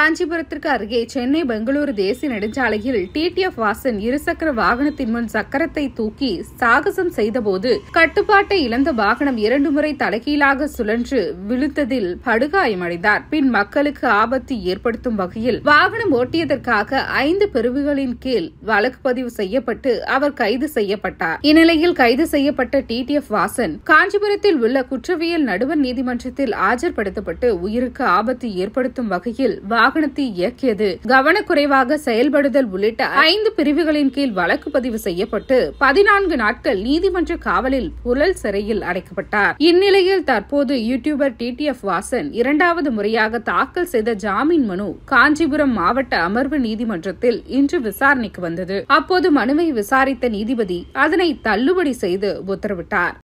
காஞ்சிபுரத்திற்கு அருகே சென்னை பெங்களூரு தேசிய நெடுஞ்சாலையில் டிடிஎஃப் வாசன் இருசக்கர வாகனத்தின் முன் சக்கரத்தை தூக்கி சாகசம் செய்தபோது கட்டுப்பாட்டை இழந்த வாகனம் இரண்டு முறை தலைகீழாக சுழன்று விழுத்ததில் படுகாயமடைந்தார் பின் மக்களுக்கு ஆபத்து ஏற்படுத்தும் வகையில் வாகனம் ஓட்டியதற்காக ஐந்து பிரிவுகளின் கீழ் வழக்கு பதிவு செய்யப்பட்டு அவர் கைது செய்யப்பட்டார் இந்நிலையில் கைது செய்யப்பட்ட டிடிஎஃப் வாசன் காஞ்சிபுரத்தில் உள்ள குற்றவியல் நடுவர் நீதிமன்றத்தில் ஆஜர்படுத்தப்பட்டு உயிருக்கு ஆபத்து ஏற்படுத்தும் வகையில் வாகன வாகனத்தை இயக்கியது கவனக்குறைவாக செயல்படுதல் உள்ளிட்ட ஐந்து பிரிவுகளின் கீழ் வழக்கு பதிவு செய்யப்பட்டு பதினான்கு நாட்கள் நீதிமன்ற காவலில் புழல் சிறையில் அடைக்கப்பட்டார் இந்நிலையில் தற்போது யூடியூபர் டிடிஎஃப் வாசன் இரண்டாவது முறையாக தாக்கல் செய்த ஜாமீன் மனு காஞ்சிபுரம் மாவட்ட அமர்வு நீதிமன்றத்தில் இன்று விசாரணைக்கு வந்தது அப்போது மனுவை விசாரித்த நீதிபதி அதனை தள்ளுபடி செய்து உத்தரவிட்டார்